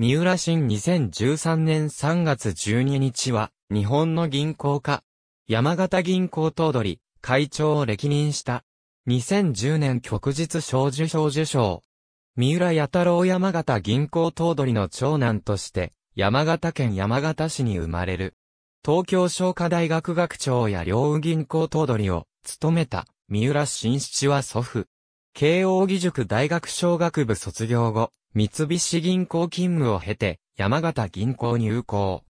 三浦新2013年3月12日は、日本の銀行家、山形銀行頭取、会長を歴任した。2010年旭日小受賞受賞。三浦八太郎山形銀行頭取の長男として、山形県山形市に生まれる。東京商科大学学長や両右銀行頭取を務めた三浦新七は祖父。慶應義塾大学商学部卒業後、三菱銀行勤務を経て、山形銀行入行。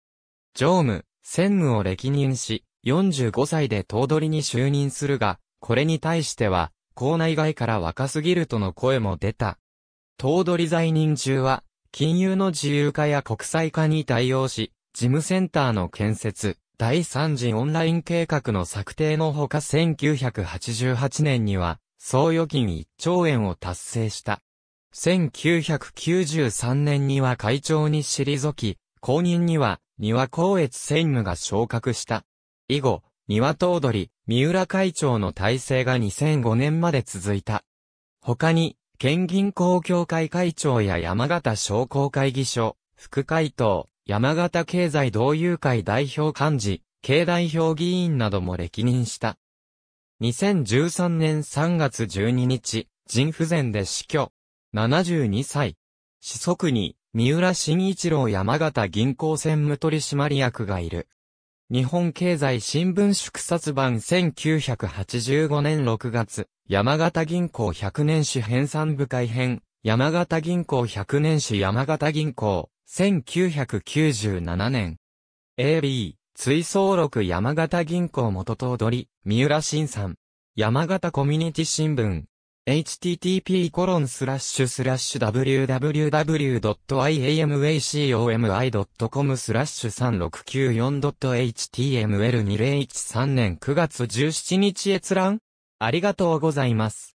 常務、専務を歴任し、45歳で頭取に就任するが、これに対しては、校内外から若すぎるとの声も出た。頭取在任中は、金融の自由化や国際化に対応し、事務センターの建設、第3次オンライン計画の策定のほか1988年には、総預金1兆円を達成した。1993年には会長に退き、後任には、庭光悦専務が昇格した。以後、庭頭取、三浦会長の体制が2005年まで続いた。他に、県銀行協会会長や山形商工会議所、副会頭、山形経済同友会代表幹事、経代表議員なども歴任した。2013年3月12日、人不全で死去。72歳。四足に、三浦新一郎山形銀行専務取締役がいる。日本経済新聞祝殺版1985年6月、山形銀行100年史編纂部改編、山形銀行100年史山形銀行、1997年。AB、追走録山形銀行元頭取、三浦新さん。山形コミュニティ新聞、h t t p w w w i a m a c o m i c o m スラッシュ 3694.html2013 年9月17日閲覧ありがとうございます。